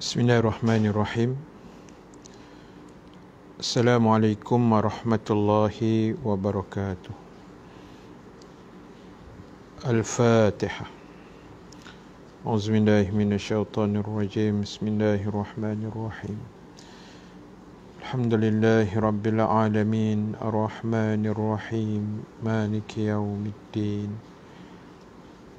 بسم الله الرحمن الرحيم السلام عليكم ورحمة الله وبركاته الفاتحة أعوذ بالله من الشيطان الرجيم بسم الله الرحمن الرحيم الحمد لله رب العالمين الرحمن الرحيم مالك يوم الدين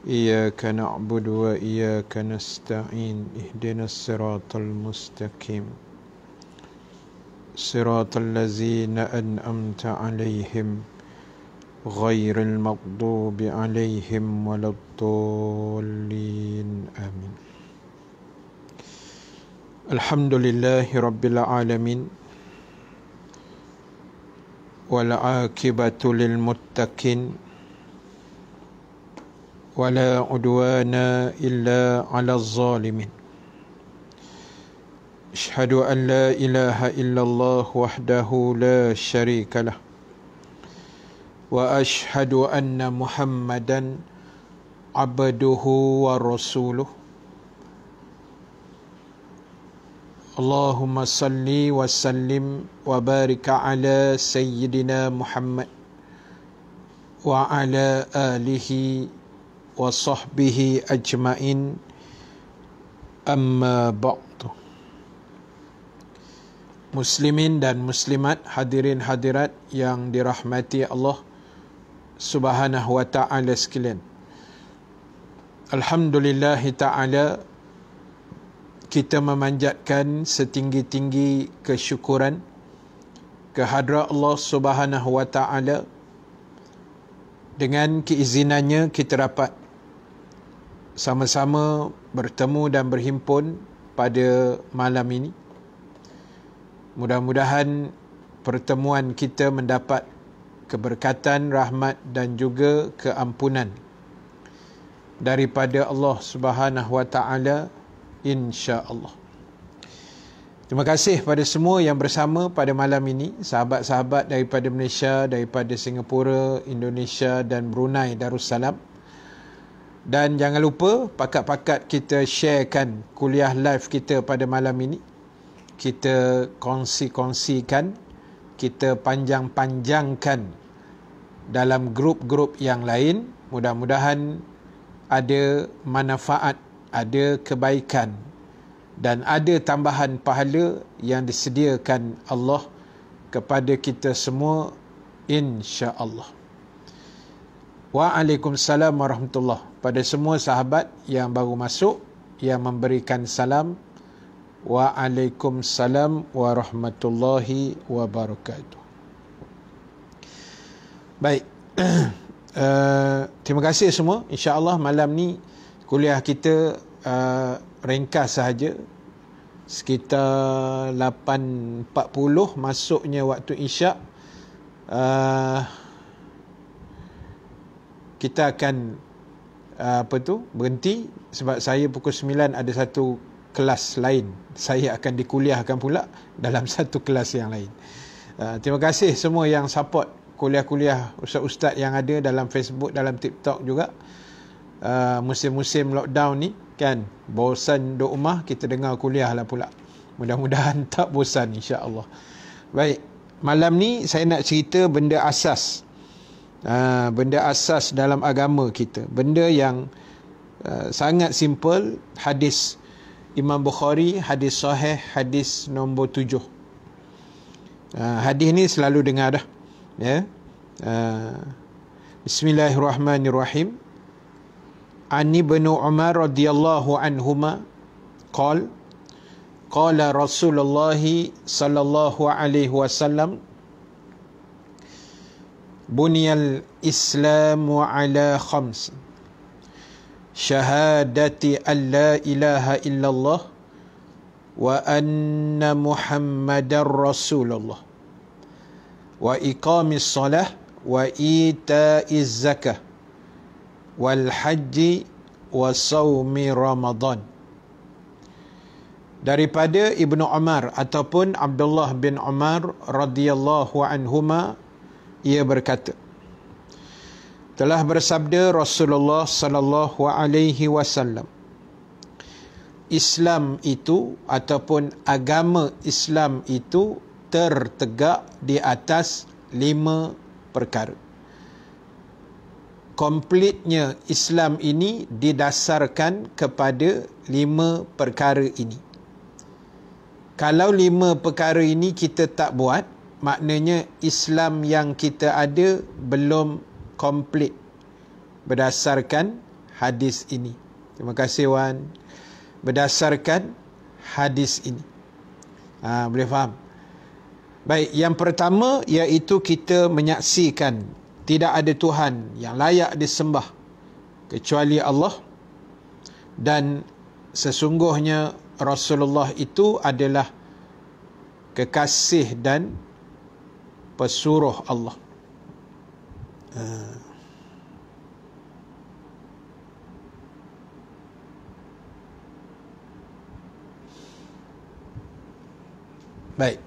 إياك نعبد وإياك نستعين اهدنا الصراط المستقيم صراط الذين أنأمت عليهم غير المغضوب عليهم ولا الضالين آمين الحمد لله رب العالمين والعاقبة للمتقين ولا عدوان إلا على الظالمين أشهد أن لا إله إلا الله وحده لا شريك له وأشهد أن محمدا عبده ورسوله اللهم صل وسلم وبارك على سيدنا محمد وعلى آله وصحبه wa sahbihi ajmain amma ba'du Muslimin dan muslimat hadirin hadirat yang dirahmati Allah Subhanahu wa taala sekalian Alhamdulillah taala kita memanjatkan setinggi-tinggi kesyukuran kehadrat Allah Subhanahu wa taala dengan keizinannya kita dapat sama-sama bertemu dan berhimpun pada malam ini. Mudah-mudahan pertemuan kita mendapat keberkatan, rahmat dan juga keampunan daripada Allah Subhanahu Wa Taala insya-Allah. Terima kasih pada semua yang bersama pada malam ini, sahabat-sahabat daripada Malaysia, daripada Singapura, Indonesia dan Brunei Darussalam. Dan jangan lupa pakat-pakat kita sharekan kuliah live kita pada malam ini. Kita kongsi-kongsikan, kita panjang-panjangkan dalam grup-grup yang lain. Mudah-mudahan ada manfaat, ada kebaikan dan ada tambahan pahala yang disediakan Allah kepada kita semua insya-Allah. Waalaikumsalam warahmatullahi pada semua sahabat yang baru masuk yang memberikan salam wa alaikum salam wa rahmatullahi wa barakatuh. Baik. uh, terima kasih semua. Insya-Allah malam ni kuliah kita uh, ringkas sahaja sekitar 8.40 masuknya waktu Isyak. Uh, kita akan apa tu berhenti sebab saya pukul 9 ada satu kelas lain saya akan dikuliahkan pula dalam satu kelas yang lain ah, terima kasih semua yang support kuliah-kuliah ustaz-ustaz yang ada dalam Facebook dalam TikTok juga uh, musim-musim lockdown ni kan bosan duduk rumah kita dengar kuliah lah pula mudah-mudahan tak bosan Insya Allah. baik malam ni saya nak cerita benda asas Ha, benda asas dalam agama kita benda yang uh, sangat simple hadis Imam Bukhari hadis sahih hadis nombor tujuh. uh, hadis ni selalu dengar dah ya yeah. uh, bismillahirrahmanirrahim ani bin umar radhiyallahu anhuma qala qala rasulullah sallallahu alaihi wasallam بني الإسلام على خمس شهادة أن لا إله إلا الله وأن محمد رسول الله وإقام الصلاة وإيتاء الزكاة والحج وصوم رمضان daripada Ibnu Umar ataupun Abdullah bin Umar radhiyallahu anhuma ia berkata telah bersabda Rasulullah sallallahu alaihi wasallam Islam itu ataupun agama Islam itu tertegak di atas lima perkara. Komplitnya Islam ini didasarkan kepada lima perkara ini. Kalau lima perkara ini kita tak buat, maknanya Islam yang kita ada belum komplit berdasarkan hadis ini. Terima kasih Wan. Berdasarkan hadis ini. Ha, boleh faham? Baik, yang pertama iaitu kita menyaksikan tidak ada Tuhan yang layak disembah kecuali Allah dan sesungguhnya Rasulullah itu adalah kekasih dan pesuruh Allah. Eh. Baik.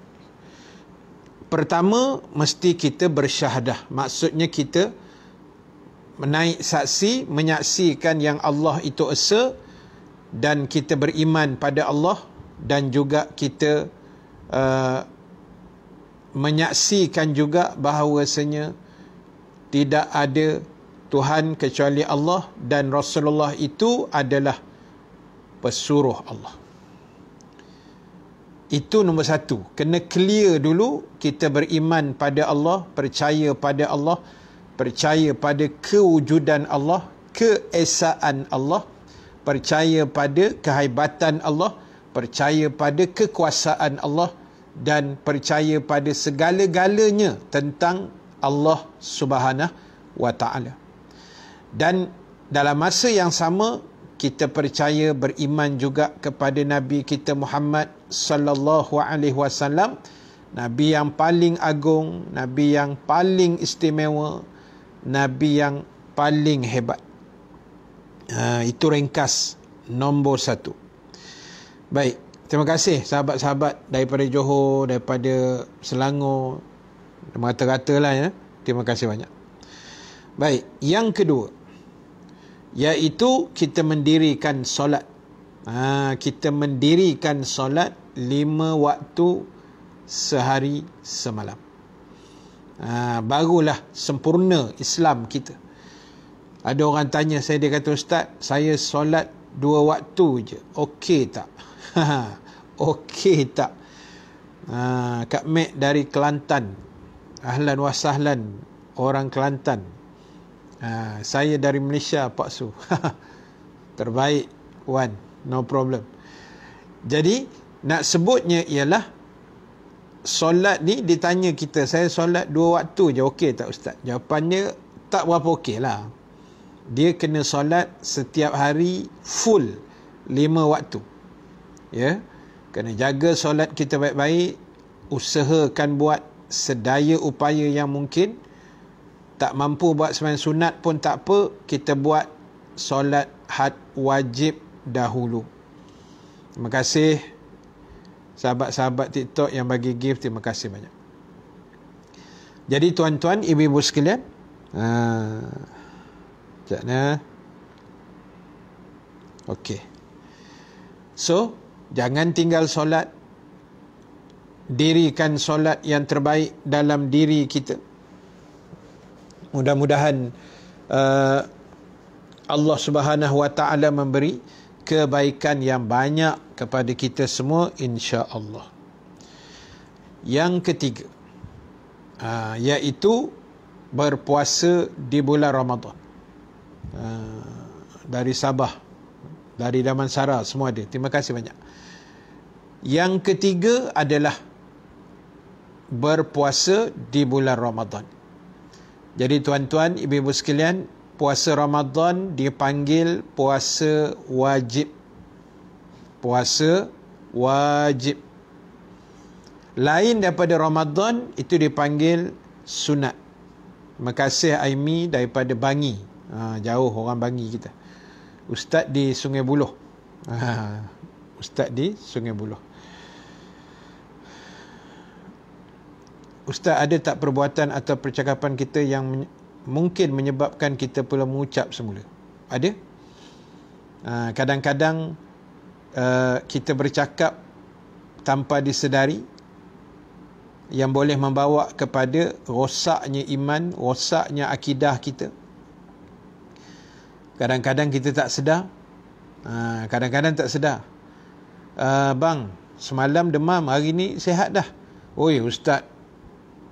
Pertama mesti kita bersyahadah. Maksudnya kita menaik saksi menyaksikan yang Allah itu esa dan kita beriman pada Allah dan juga kita uh, menyaksikan juga bahawasanya tidak ada Tuhan kecuali Allah dan Rasulullah itu adalah pesuruh Allah. Itu nombor satu. Kena clear dulu kita beriman pada Allah, percaya pada Allah, percaya pada kewujudan Allah, keesaan Allah, percaya pada kehaibatan Allah, percaya pada kekuasaan Allah, dan percaya pada segala-galanya tentang Allah Subhanahu wa taala. Dan dalam masa yang sama kita percaya beriman juga kepada nabi kita Muhammad sallallahu alaihi wasallam, nabi yang paling agung, nabi yang paling istimewa, nabi yang paling hebat. Uh, itu ringkas nombor satu. Baik, Terima kasih sahabat-sahabat daripada Johor, daripada Selangor. Merata-rata lah ya. Terima kasih banyak. Baik, yang kedua. Iaitu kita mendirikan solat. Ha, kita mendirikan solat lima waktu sehari semalam. Ha, barulah sempurna Islam kita. Ada orang tanya saya, dia kata Ustaz, saya solat dua waktu je. Okey tak? Okey tak? Ha, Kak Mek dari Kelantan. Ahlan wa sahlan orang Kelantan. Ha, saya dari Malaysia Pak Su. Terbaik Wan. No problem. Jadi nak sebutnya ialah solat ni ditanya kita saya solat dua waktu je okey tak ustaz jawapannya tak berapa okey lah dia kena solat setiap hari full lima waktu ya kena jaga solat kita baik-baik usahakan buat sedaya upaya yang mungkin tak mampu buat sembahyang sunat pun tak apa kita buat solat had wajib dahulu terima kasih sahabat-sahabat TikTok yang bagi gift terima kasih banyak jadi tuan-tuan, ibu-ibu sekalian. Uh, ni. Okay. So, Jangan tinggal solat. Dirikan solat yang terbaik dalam diri kita. Mudah-mudahan uh, Allah Subhanahu Wa Taala memberi kebaikan yang banyak kepada kita semua insya-Allah. Yang ketiga uh, iaitu berpuasa di bulan Ramadhan Uh, dari Sabah, dari Damansara semua ada. Terima kasih banyak. Yang ketiga adalah berpuasa di bulan Ramadan. Jadi tuan-tuan, ibu-ibu sekalian, puasa Ramadan dipanggil puasa wajib. Puasa wajib. Lain daripada Ramadan, itu dipanggil sunat. Terima kasih Aimi daripada Bangi. Ha, jauh orang Bangi kita. Ustaz di Sungai Buloh. Ha, Ustaz di Sungai Buloh. Ustaz ada tak perbuatan atau percakapan kita yang men- mungkin menyebabkan kita perlu mengucap semula? Ada? Ha, kadang-kadang uh, kita bercakap tanpa disedari yang boleh membawa kepada rosaknya iman, rosaknya akidah kita. Kadang-kadang kita tak sedar. Uh, kadang-kadang tak sedar. Uh, bang, semalam demam, hari ni sehat dah. Oi, ustaz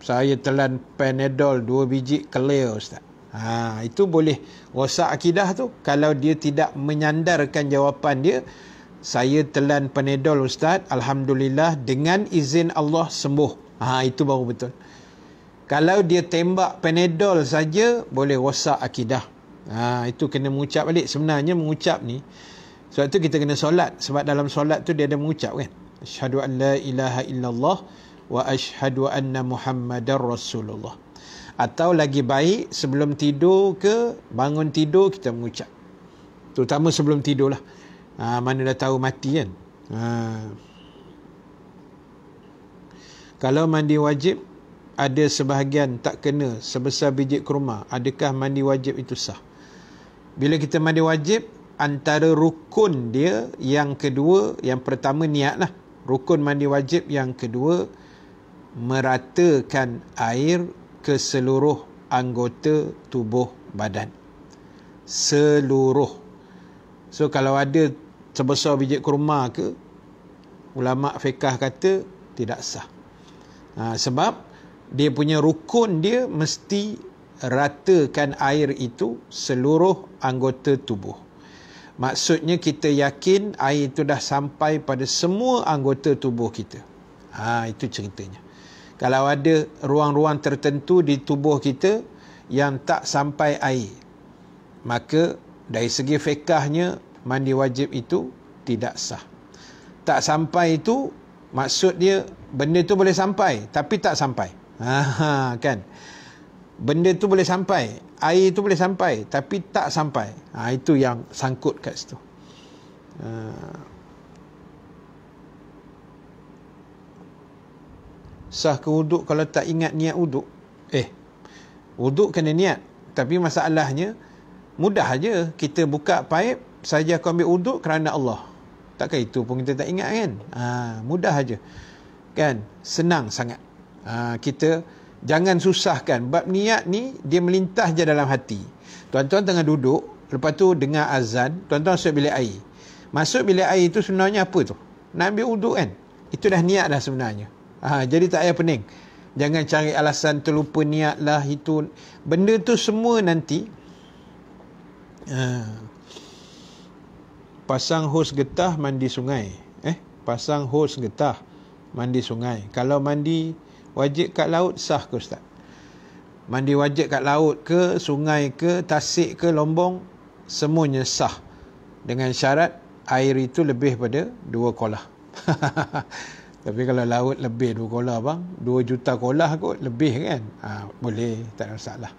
saya telan panadol dua biji clear ustaz ha, itu boleh rosak akidah tu kalau dia tidak menyandarkan jawapan dia saya telan panadol ustaz alhamdulillah dengan izin Allah sembuh ha, itu baru betul kalau dia tembak panadol saja boleh rosak akidah ha, itu kena mengucap balik sebenarnya mengucap ni sebab tu kita kena solat sebab dalam solat tu dia ada mengucap kan asyhadu an la ilaha illallah wa ashhadu anna muhammadar rasulullah atau lagi baik sebelum tidur ke bangun tidur kita mengucap terutama sebelum tidurlah ha, mana dah tahu mati kan ha. kalau mandi wajib ada sebahagian tak kena sebesar biji kurma adakah mandi wajib itu sah bila kita mandi wajib antara rukun dia yang kedua yang pertama niat lah rukun mandi wajib yang kedua meratakan air ke seluruh anggota tubuh badan. Seluruh. So kalau ada sebesar biji kurma ke, ulama fiqah kata tidak sah. Ha, sebab dia punya rukun dia mesti ratakan air itu seluruh anggota tubuh. Maksudnya kita yakin air itu dah sampai pada semua anggota tubuh kita. Ha, itu ceritanya kalau ada ruang-ruang tertentu di tubuh kita yang tak sampai air maka dari segi fiqahnya mandi wajib itu tidak sah tak sampai itu maksudnya benda tu boleh sampai tapi tak sampai ha kan benda tu boleh sampai air tu boleh sampai tapi tak sampai ha itu yang sangkut kat situ ha. sah ke wuduk kalau tak ingat niat wuduk? Eh, wuduk kena niat. Tapi masalahnya, mudah aja Kita buka paip, saja aku ambil wuduk kerana Allah. Takkan itu pun kita tak ingat kan? Ha, mudah aja Kan? Senang sangat. Ha, kita jangan susahkan. Bab niat ni, dia melintas je dalam hati. Tuan-tuan tengah duduk, lepas tu dengar azan, tuan-tuan masuk bilik air. Masuk bilik air tu sebenarnya apa tu? Nak ambil wuduk kan? Itu dah niat dah sebenarnya. Ha, jadi tak payah pening. Jangan cari alasan terlupa niat lah itu. Benda tu semua nanti. Ha, pasang hos getah mandi sungai. Eh, pasang hos getah mandi sungai. Kalau mandi wajib kat laut sah ke Ustaz? Mandi wajib kat laut ke, sungai ke, tasik ke, lombong, semuanya sah. Dengan syarat air itu lebih pada dua kolah. Tapi kalau laut lebih 2 kolah bang, 2 juta kolah kot lebih kan. Ha, boleh, tak ada salah.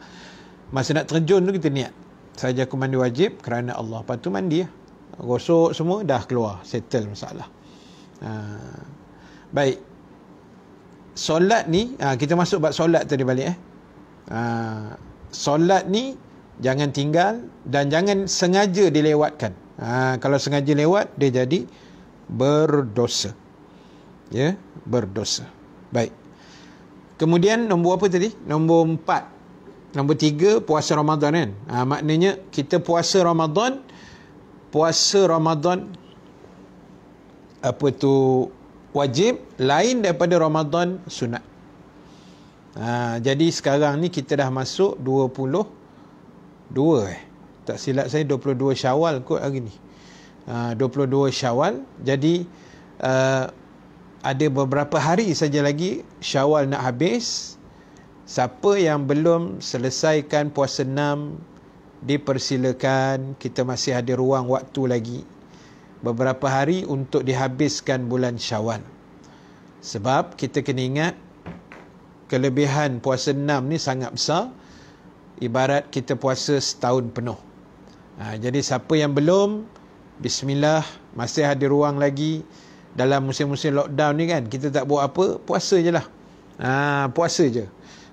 Masa nak terjun tu kita niat. Saja aku mandi wajib kerana Allah. Lepas tu mandi lah. Gosok semua dah keluar. Settle masalah. Ha, baik. Solat ni, ha, kita masuk buat solat tadi balik eh. Ha, solat ni jangan tinggal dan jangan sengaja dilewatkan. Ha, kalau sengaja lewat, dia jadi berdosa ya berdosa baik kemudian nombor apa tadi nombor empat nombor tiga puasa Ramadan kan ha, maknanya kita puasa Ramadan puasa Ramadan apa tu wajib lain daripada Ramadan sunat ha, jadi sekarang ni kita dah masuk 22 eh tak silap saya 22 syawal kot hari ni ha, 22 syawal jadi uh, ada beberapa hari saja lagi Syawal nak habis. Siapa yang belum selesaikan puasa enam dipersilakan kita masih ada ruang waktu lagi beberapa hari untuk dihabiskan bulan Syawal. Sebab kita kena ingat kelebihan puasa enam ni sangat besar ibarat kita puasa setahun penuh. Ha, jadi siapa yang belum bismillah masih ada ruang lagi dalam musim-musim lockdown ni kan kita tak buat apa puasa je lah ha, puasa je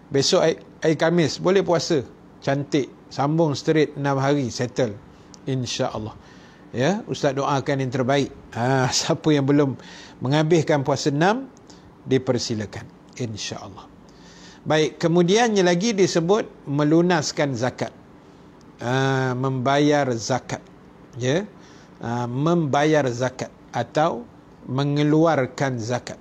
besok air, kamis boleh puasa cantik sambung straight 6 hari settle insya Allah, ya ustaz doakan yang terbaik ha, siapa yang belum menghabiskan puasa enam dipersilakan insya Allah. baik kemudiannya lagi disebut melunaskan zakat ha, membayar zakat ya ha, membayar zakat atau mengeluarkan zakat.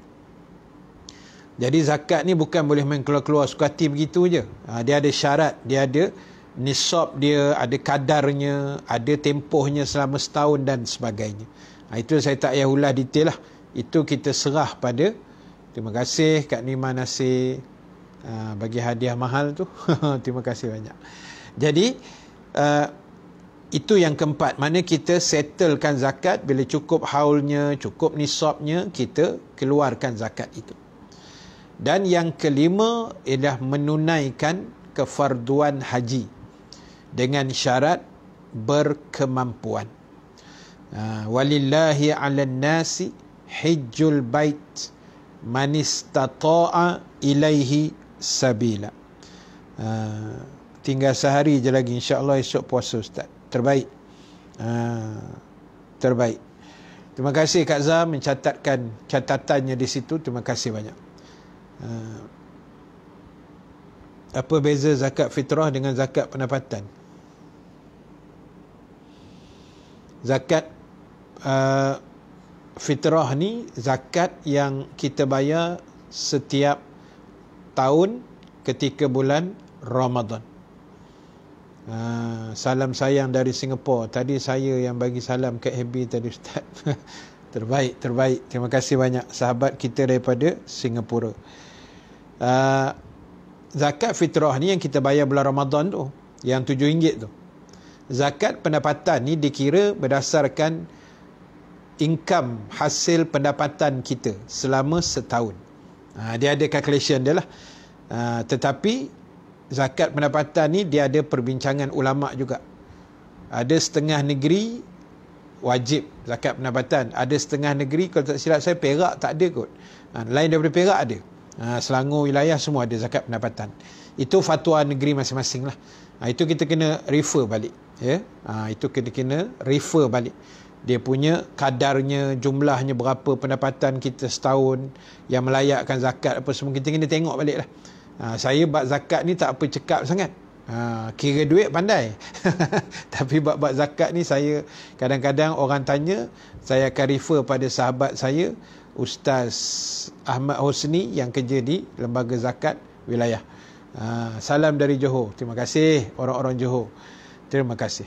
Jadi zakat ni bukan boleh main keluar-keluar suka hati begitu je. Ha, dia ada syarat, dia ada nisab dia, ada kadarnya, ada tempohnya selama setahun dan sebagainya. Ha, itu saya tak payah ulas detail lah. Itu kita serah pada. Terima kasih Kak Nima Nasir ha, bagi hadiah mahal tu. Terima kasih banyak. Jadi... Uh, itu yang keempat, mana kita settlekan zakat bila cukup haulnya, cukup nisabnya, kita keluarkan zakat itu. Dan yang kelima ialah menunaikan kefarduan haji dengan syarat berkemampuan. Ah, walillahi ala nasi hijjul bait man istata'a ilaihi sabila. Ah, tinggal sehari je lagi insya esok puasa ustaz terbaik uh, terbaik terima kasih Kak Zah mencatatkan catatannya di situ terima kasih banyak uh, apa beza zakat fitrah dengan zakat pendapatan zakat uh, fitrah ni zakat yang kita bayar setiap tahun ketika bulan Ramadan Uh, salam sayang dari Singapura. Tadi saya yang bagi salam ke HB tadi Ustaz. terbaik, terbaik. Terima kasih banyak sahabat kita daripada Singapura. Uh, zakat fitrah ni yang kita bayar bulan Ramadan tu. Yang RM7 tu. Zakat pendapatan ni dikira berdasarkan income hasil pendapatan kita selama setahun. Uh, dia ada calculation dia lah. Uh, tetapi zakat pendapatan ni dia ada perbincangan ulama juga. Ada setengah negeri wajib zakat pendapatan. Ada setengah negeri kalau tak silap saya Perak tak ada kot. Ha, lain daripada Perak ada. Ha, Selangor wilayah semua ada zakat pendapatan. Itu fatwa negeri masing-masing lah. Ha, itu kita kena refer balik. Ya? Ha, itu kita kena refer balik. Dia punya kadarnya, jumlahnya berapa pendapatan kita setahun yang melayakkan zakat apa semua. Kita kena tengok balik lah. Ha, saya buat zakat ni tak apa cekap sangat. Ha, kira duit pandai. Tapi buat-buat zakat ni saya kadang-kadang orang tanya, saya akan refer pada sahabat saya, Ustaz Ahmad Hosni yang kerja di Lembaga Zakat Wilayah. Ha, salam dari Johor. Terima kasih orang-orang Johor. Terima kasih.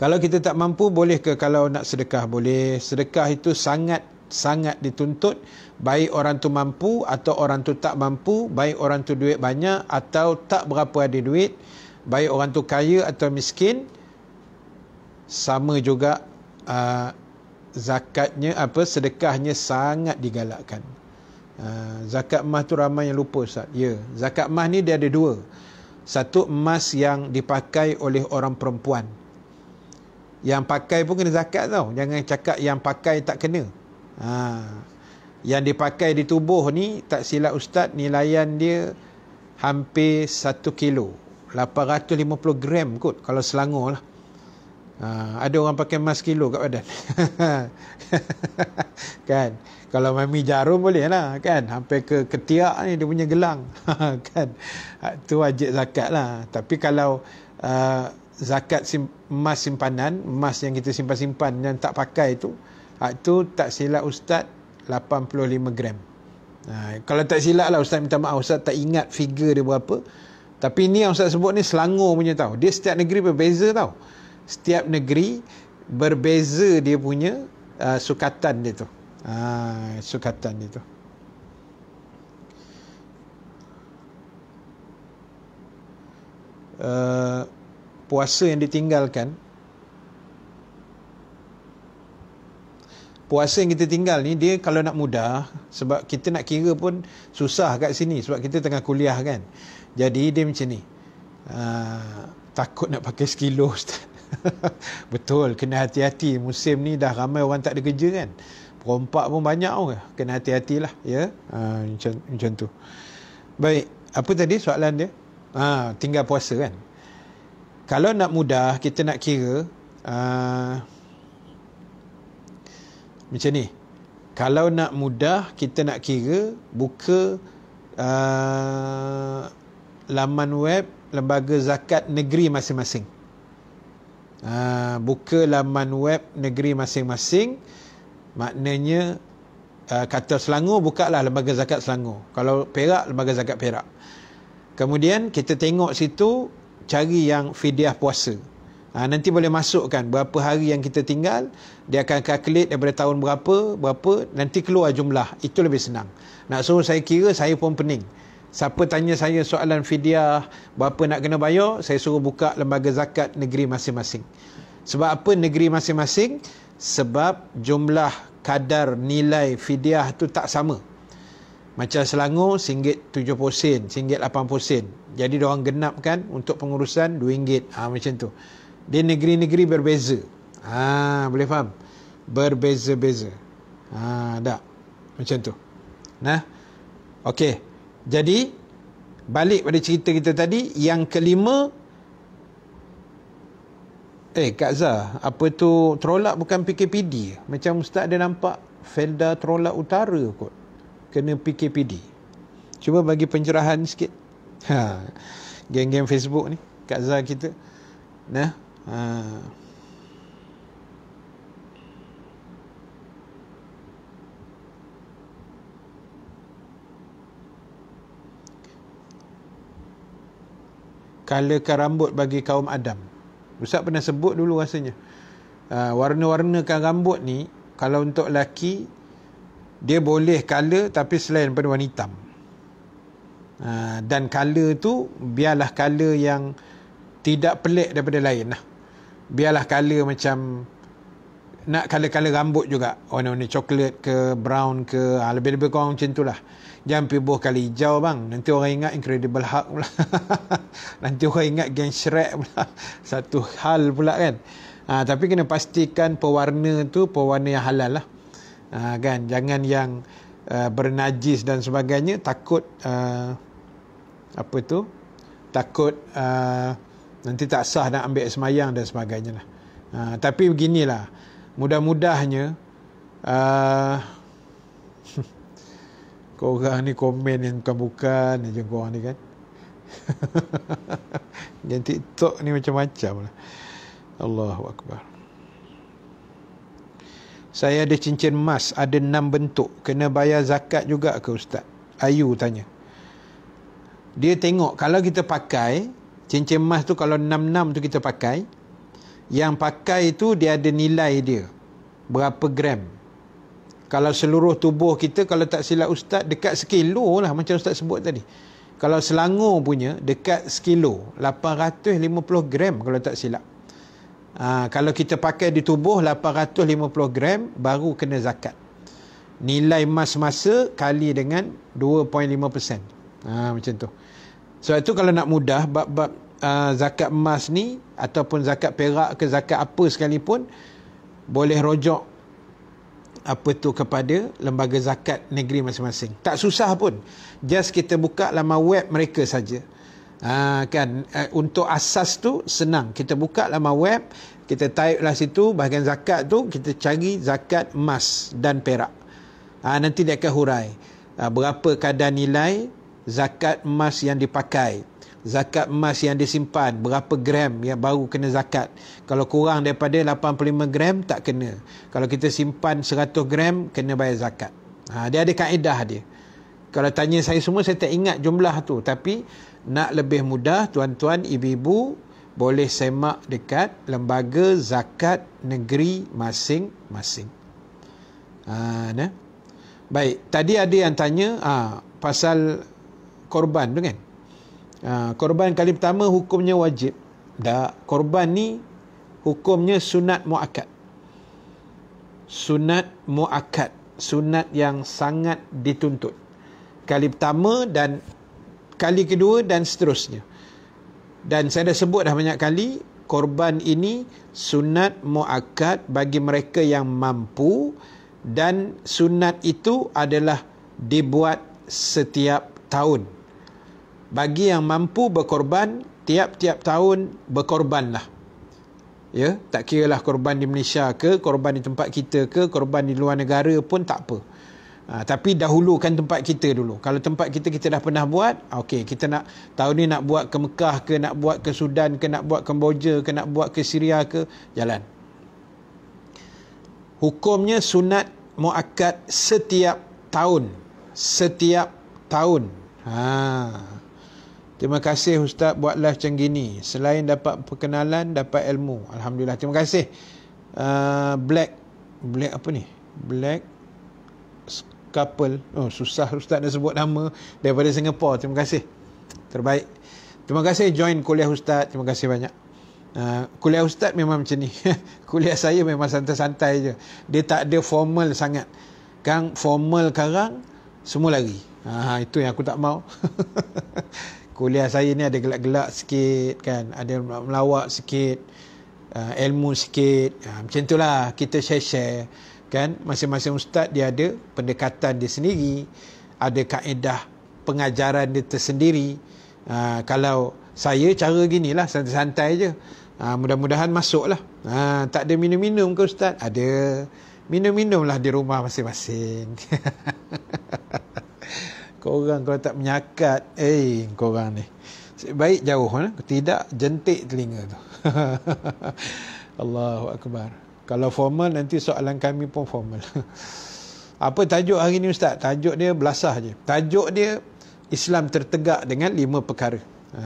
Kalau kita tak mampu, boleh kalau nak sedekah? Boleh. Sedekah itu sangat sangat dituntut baik orang tu mampu atau orang tu tak mampu baik orang tu duit banyak atau tak berapa ada duit baik orang tu kaya atau miskin sama juga uh, zakatnya apa sedekahnya sangat digalakkan uh, zakat emas tu ramai yang lupa Ustaz ya zakat emas ni dia ada dua satu emas yang dipakai oleh orang perempuan yang pakai pun kena zakat tau jangan cakap yang pakai tak kena Ha. Yang dipakai di tubuh ni, tak silap ustaz, nilaian dia hampir 1 kilo. 850 gram kot, kalau selangor lah. Ha. Ada orang pakai emas kilo kat badan. kan? Kalau mami jarum boleh lah, kan? Hampir ke ketiak ni, dia punya gelang. kan? Itu ha, wajib zakat lah. Tapi kalau... Uh, zakat sim emas simpanan emas yang kita simpan-simpan yang tak pakai itu Hak ah, tak silap ustaz 85 gram. Ha, kalau tak silap lah ustaz minta maaf ustaz tak ingat figure dia berapa. Tapi ni yang ustaz sebut ni selangor punya tau. Dia setiap negeri berbeza tau. Setiap negeri berbeza dia punya uh, sukatan dia tu. Ha, sukatan dia tu. Uh, puasa yang ditinggalkan puasa yang kita tinggal ni dia kalau nak mudah sebab kita nak kira pun susah kat sini sebab kita tengah kuliah kan. Jadi dia macam ni. Uh, takut nak pakai sekilo Betul kena hati-hati musim ni dah ramai orang tak ada kerja kan. Perompak pun banyak orang. Kena hati hati lah ya. Yeah? Uh, macam, macam tu. Baik, apa tadi soalan dia? uh, tinggal puasa kan. Kalau nak mudah kita nak kira uh, macam ni kalau nak mudah kita nak kira buka uh, laman web lembaga zakat negeri masing-masing uh, buka laman web negeri masing-masing maknanya uh, kata Selangor lah lembaga zakat Selangor kalau Perak lembaga zakat Perak kemudian kita tengok situ cari yang fidyah puasa Ha, nanti boleh masukkan berapa hari yang kita tinggal. Dia akan calculate daripada tahun berapa, berapa. Nanti keluar jumlah. Itu lebih senang. Nak suruh saya kira, saya pun pening. Siapa tanya saya soalan fidyah, berapa nak kena bayar, saya suruh buka lembaga zakat negeri masing-masing. Sebab apa negeri masing-masing? Sebab jumlah kadar nilai fidyah tu tak sama. Macam Selangor, singgit tujuh posen, singgit lapan posen. Jadi, diorang genapkan untuk pengurusan dua ringgit. Ha, macam tu di negeri-negeri berbeza. Ha, boleh faham? Berbeza-beza. Ha, tak. Macam tu. Nah. Okey. Jadi balik pada cerita kita tadi yang kelima Eh Kak Zah, apa tu terolak bukan PKPD? Macam Ustaz ada nampak Felda terolak utara kot. Kena PKPD. Cuba bagi pencerahan sikit. Ha. Geng-geng Facebook ni, Kak Zah kita. Nah, Ah. kalakan rambut bagi kaum Adam. Ustaz pernah sebut dulu rasanya. Uh, warna-warnakan rambut ni, kalau untuk lelaki, dia boleh kala tapi selain daripada warna hitam. Ah, dan kala tu, biarlah kala yang tidak pelik daripada lain lah biarlah color macam nak color-color rambut juga warna-warna oh, coklat ke brown ke ha, lebih-lebih kurang macam tu lah jangan pergi buah kali hijau bang nanti orang ingat incredible hulk pula nanti orang ingat gang shrek pula satu hal pula kan ha, tapi kena pastikan pewarna tu pewarna yang halal lah ha, kan jangan yang uh, bernajis dan sebagainya takut uh, apa tu takut uh, nanti tak sah nak ambil semayang dan sebagainya lah. Uh, tapi beginilah, mudah-mudahnya uh, korang ni komen yang bukan-bukan je korang ni kan. yang TikTok ni macam-macam lah. Allahu Akbar. Saya ada cincin emas, ada enam bentuk. Kena bayar zakat juga ke Ustaz? Ayu tanya. Dia tengok, kalau kita pakai, cincin emas tu kalau 6-6 tu kita pakai yang pakai tu dia ada nilai dia berapa gram kalau seluruh tubuh kita kalau tak silap ustaz dekat sekilo lah macam ustaz sebut tadi kalau selangor punya dekat sekilo 850 gram kalau tak silap ha, kalau kita pakai di tubuh 850 gram baru kena zakat nilai emas semasa kali dengan 2.5% ha, macam tu sebab so, itu kalau nak mudah bab-bab Ah, zakat emas ni ataupun zakat perak ke zakat apa sekalipun boleh rojok apa tu kepada lembaga zakat negeri masing-masing. Tak susah pun. Just kita buka laman web mereka saja. Uh, kan uh, untuk asas tu senang kita buka laman web kita type lah situ bahagian zakat tu kita cari zakat emas dan perak uh, nanti dia akan hurai uh, berapa kadar nilai zakat emas yang dipakai zakat emas yang disimpan berapa gram yang baru kena zakat kalau kurang daripada 85 gram tak kena kalau kita simpan 100 gram kena bayar zakat ha, dia ada kaedah dia kalau tanya saya semua saya tak ingat jumlah tu tapi nak lebih mudah tuan-tuan ibu-ibu boleh semak dekat lembaga zakat negeri masing-masing ha, nah? baik tadi ada yang tanya ha, pasal korban tu kan Ha, korban kali pertama hukumnya wajib. Dak korban ni hukumnya sunat muakkad. Sunat muakkad, sunat yang sangat dituntut. Kali pertama dan kali kedua dan seterusnya. Dan saya dah sebut dah banyak kali korban ini sunat muakkad bagi mereka yang mampu dan sunat itu adalah dibuat setiap tahun bagi yang mampu berkorban tiap-tiap tahun berkorbanlah ya tak kira lah korban di Malaysia ke korban di tempat kita ke korban di luar negara pun tak apa ha, tapi dahulukan tempat kita dulu kalau tempat kita kita dah pernah buat okey kita nak tahun ni nak buat ke Mekah ke nak buat ke Sudan ke nak buat ke Kemboja ke nak buat ke Syria ke jalan hukumnya sunat muakkad setiap tahun setiap tahun ha Terima kasih Ustaz buat live macam gini. Selain dapat perkenalan, dapat ilmu. Alhamdulillah. Terima kasih. Uh, black. Black apa ni? Black couple. Oh, susah Ustaz nak sebut nama. Daripada Singapura. Terima kasih. Terbaik. Terima kasih join kuliah Ustaz. Terima kasih banyak. Uh, kuliah Ustaz memang macam ni. kuliah saya memang santai-santai je. Dia tak ada formal sangat. Kang formal sekarang, semua lagi. Uh, ah, itu yang aku tak mau. kuliah saya ni ada gelak-gelak sikit kan ada melawak sikit uh, ilmu sikit uh, macam itulah kita share-share kan masing-masing ustaz dia ada pendekatan dia sendiri ada kaedah pengajaran dia tersendiri uh, kalau saya cara gini lah santai-santai je uh, mudah-mudahan masuk lah uh, tak ada minum-minum ke ustaz? ada minum-minum lah di rumah masing-masing Kau korang kalau tak menyakat eh kau korang ni baik jauh kan tidak jentik telinga tu Allahu akbar kalau formal nanti soalan kami pun formal apa tajuk hari ni ustaz tajuk dia belasah je tajuk dia Islam tertegak dengan lima perkara ha.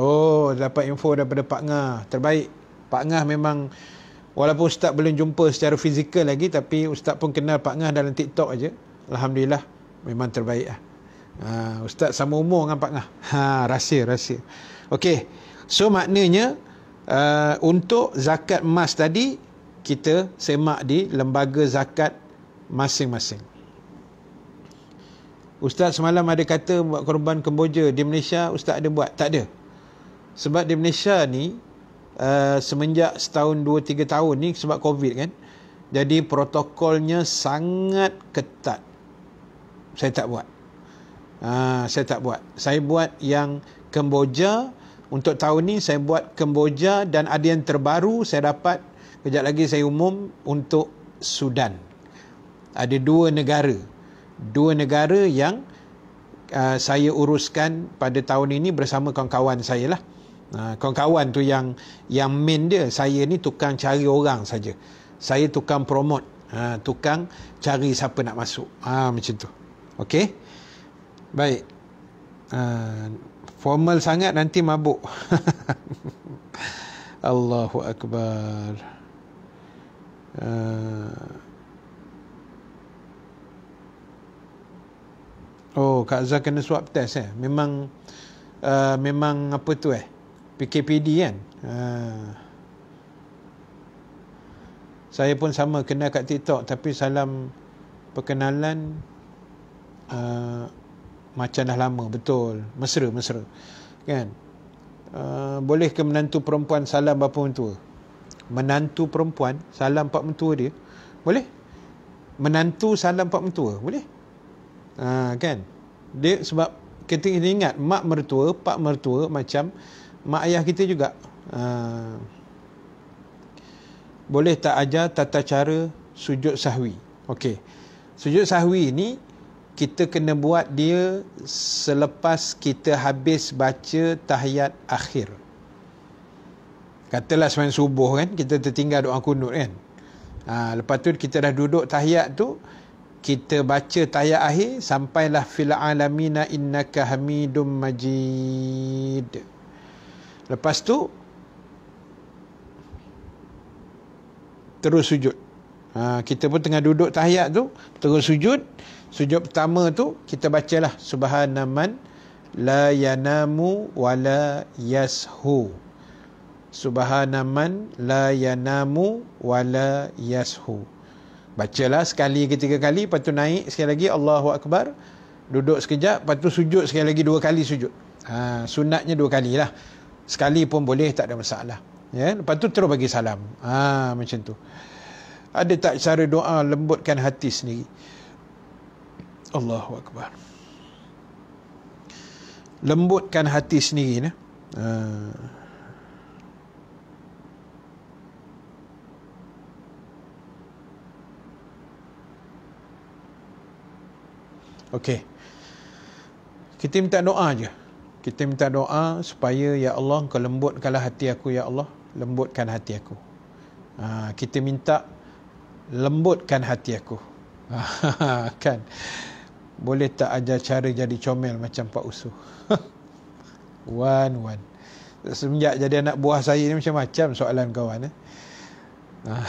oh dapat info daripada Pak Ngah terbaik Pak Ngah memang walaupun ustaz belum jumpa secara fizikal lagi tapi ustaz pun kenal Pak Ngah dalam TikTok aje. Alhamdulillah memang terbaik lah. Uh, Ustaz sama umur dengan Pak Ngah. Ha, rahsia, rahsia. Okey. So maknanya uh, untuk zakat emas tadi kita semak di lembaga zakat masing-masing. Ustaz semalam ada kata buat korban kemboja di Malaysia, Ustaz ada buat? Tak ada. Sebab di Malaysia ni uh, semenjak setahun, dua, tiga tahun ni sebab COVID kan. Jadi protokolnya sangat ketat saya tak buat. Uh, saya tak buat. Saya buat yang Kemboja. Untuk tahun ni saya buat Kemboja dan ada yang terbaru saya dapat. Kejap lagi saya umum untuk Sudan. Ada dua negara. Dua negara yang uh, saya uruskan pada tahun ini bersama kawan-kawan saya lah. Uh, kawan-kawan tu yang yang main dia saya ni tukang cari orang saja. Saya tukang promote, uh, tukang cari siapa nak masuk. Ah uh, macam tu. Okey. Baik. Uh, formal sangat nanti mabuk. Allahu akbar. Uh, oh, Kak Zah kena swab test eh. Memang uh, memang apa tu eh? PKPD kan? Uh, saya pun sama kena kat TikTok tapi salam perkenalan uh, macam dah lama betul mesra mesra kan uh, ah, boleh ke menantu perempuan salam bapa mentua menantu perempuan salam pak mentua dia boleh menantu salam pak mentua boleh uh, kan dia sebab kita ingat mak mertua pak mertua macam mak ayah kita juga uh, boleh tak ajar tata cara sujud sahwi okey sujud sahwi ni kita kena buat dia selepas kita habis baca tahiyat akhir. Katalah semalam subuh kan, kita tertinggal doa kunut kan. Ha, lepas tu kita dah duduk tahiyat tu, kita baca tahiyat akhir, sampailah fil alamina innaka hamidum majid. Lepas tu, terus sujud. Ha, kita pun tengah duduk tahiyat tu, terus sujud, sujud pertama tu kita bacalah subhanaman la yanamu wala yashu subhanaman la yanamu wala yashu bacalah sekali ketiga kali lepas tu naik sekali lagi Allahu akbar duduk sekejap lepas tu sujud sekali lagi dua kali sujud ha, sunatnya dua kali lah sekali pun boleh tak ada masalah ya lepas tu terus bagi salam ha, macam tu ada tak cara doa lembutkan hati sendiri Allahu Akbar lembutkan hati sendiri ni. Uh. Okey. Kita minta doa je. Kita minta doa supaya ya Allah engkau lembutkanlah hati aku ya Allah, lembutkan hati aku. Uh, kita minta lembutkan hati aku. kan boleh tak ajar cara jadi comel macam Pak Usu. one, one. Semenjak jadi anak buah saya ni macam-macam soalan kawan. Eh?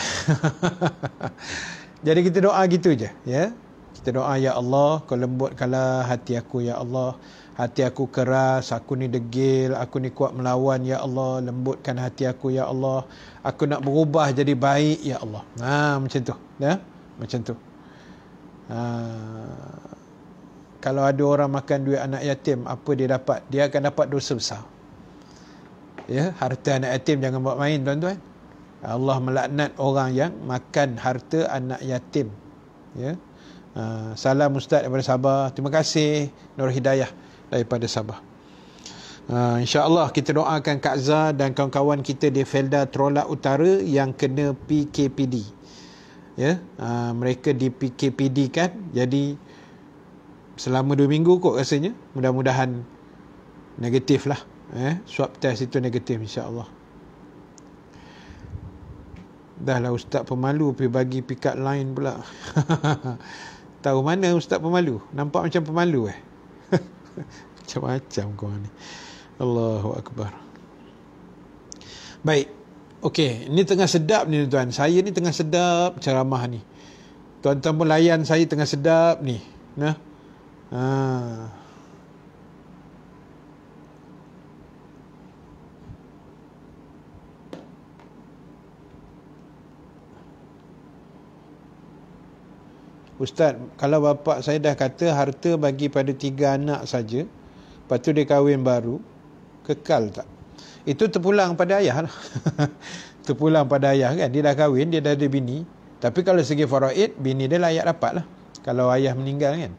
jadi kita doa gitu je. Ya? Kita doa, Ya Allah, kau lembutkanlah hati aku, Ya Allah. Hati aku keras, aku ni degil, aku ni kuat melawan, Ya Allah. Lembutkan hati aku, Ya Allah. Aku nak berubah jadi baik, Ya Allah. Ha, macam tu. Ya? Macam tu. Ha, kalau ada orang makan duit anak yatim apa dia dapat dia akan dapat dosa besar ya harta anak yatim jangan buat main tuan-tuan Allah melaknat orang yang makan harta anak yatim ya uh, salam ustaz daripada Sabah terima kasih Nur Hidayah daripada Sabah uh, insyaallah kita doakan Kak Zah dan kawan-kawan kita di Felda Trolak Utara yang kena PKPD ya uh, mereka di PKPD kan jadi selama dua minggu kot rasanya mudah-mudahan negatif lah eh? swab test itu negatif insyaAllah dah lah ustaz pemalu pergi bagi pick up line pula tahu mana ustaz pemalu nampak macam pemalu eh macam-macam kau ni Allahu Akbar baik Okey, ni tengah sedap ni tuan. Saya ni tengah sedap ceramah ni. Tuan-tuan pun layan saya tengah sedap ni. Nah, Ha. Ustaz, kalau bapak saya dah kata harta bagi pada tiga anak saja, lepas tu dia kahwin baru, kekal tak? Itu terpulang pada ayah lah. terpulang pada ayah kan. Dia dah kahwin, dia dah ada bini. Tapi kalau segi faraid, bini dia layak dapat lah. Kalau ayah meninggal kan.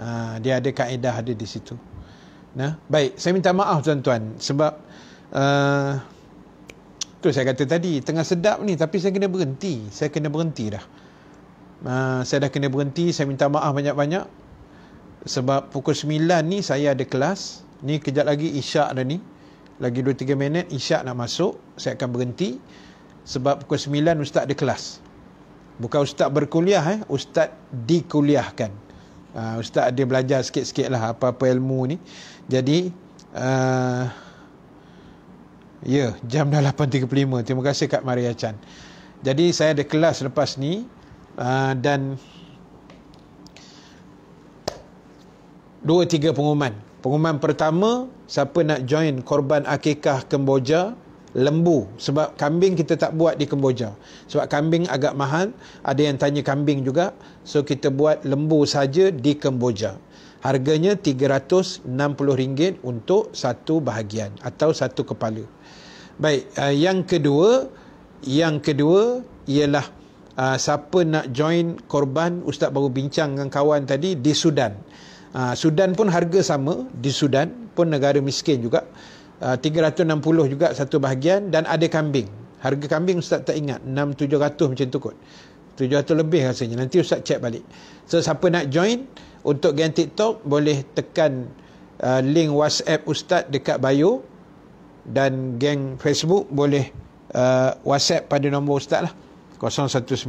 Ha, dia ada kaedah ada di situ. Nah, baik, saya minta maaf tuan-tuan sebab uh, tu saya kata tadi tengah sedap ni tapi saya kena berhenti. Saya kena berhenti dah. Uh, saya dah kena berhenti, saya minta maaf banyak-banyak sebab pukul 9 ni saya ada kelas. Ni kejap lagi Isyak dah ni. Lagi 2 3 minit Isyak nak masuk, saya akan berhenti sebab pukul 9 ustaz ada kelas. Bukan ustaz berkuliah eh, ustaz dikuliahkan uh, Ustaz ada belajar sikit-sikit lah apa-apa ilmu ni jadi uh, ya jam dah 8.35 terima kasih Kak Maria Chan jadi saya ada kelas lepas ni uh, dan dua tiga pengumuman pengumuman pertama siapa nak join korban akikah kemboja lembu sebab kambing kita tak buat di Kemboja sebab kambing agak mahal ada yang tanya kambing juga so kita buat lembu saja di Kemboja harganya RM360 untuk satu bahagian atau satu kepala baik eh, yang kedua yang kedua ialah eh, siapa nak join korban ustaz baru bincang dengan kawan tadi di Sudan ah, Sudan pun harga sama di Sudan pun negara miskin juga 360 ah, juga satu bahagian dan ada kambing. Harga kambing Ustaz tak ingat. 6700 macam tu kot. 700 lebih rasanya. Nanti Ustaz check balik. So siapa nak join untuk geng TikTok boleh tekan uh, link WhatsApp Ustaz dekat bio dan geng Facebook boleh uh, WhatsApp pada nombor Ustaz lah. 019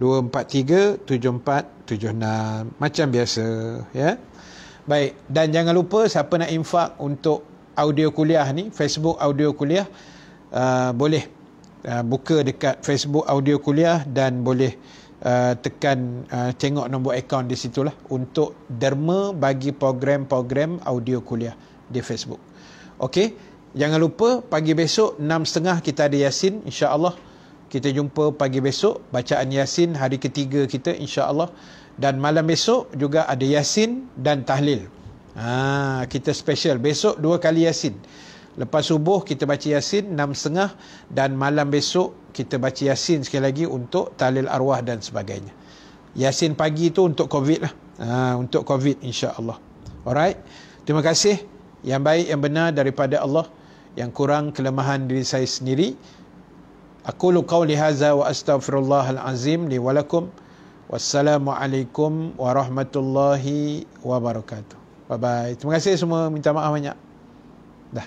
243 Macam biasa. ya. Baik. Dan jangan lupa siapa nak infak untuk audio kuliah ni Facebook audio kuliah uh, boleh uh, buka dekat Facebook audio kuliah dan boleh uh, tekan uh, tengok nombor akaun di situ lah untuk derma bagi program-program audio kuliah di Facebook. Okey, jangan lupa pagi besok 6.30 kita ada Yasin insya-Allah. Kita jumpa pagi besok bacaan Yasin hari ketiga kita insya-Allah dan malam besok juga ada Yasin dan tahlil. Ha, kita special. Besok dua kali Yasin. Lepas subuh kita baca Yasin, enam setengah. Dan malam besok kita baca Yasin sekali lagi untuk talil arwah dan sebagainya. Yasin pagi tu untuk COVID lah. Ha, untuk COVID insya Allah. Alright. Terima kasih. Yang baik, yang benar daripada Allah. Yang kurang kelemahan diri saya sendiri. Aqulu qawli hadza wa astaghfirullahal azim li wa lakum. Wassalamualaikum warahmatullahi wabarakatuh. Bye-bye. Terima kasih semua. Minta maaf banyak. Dah.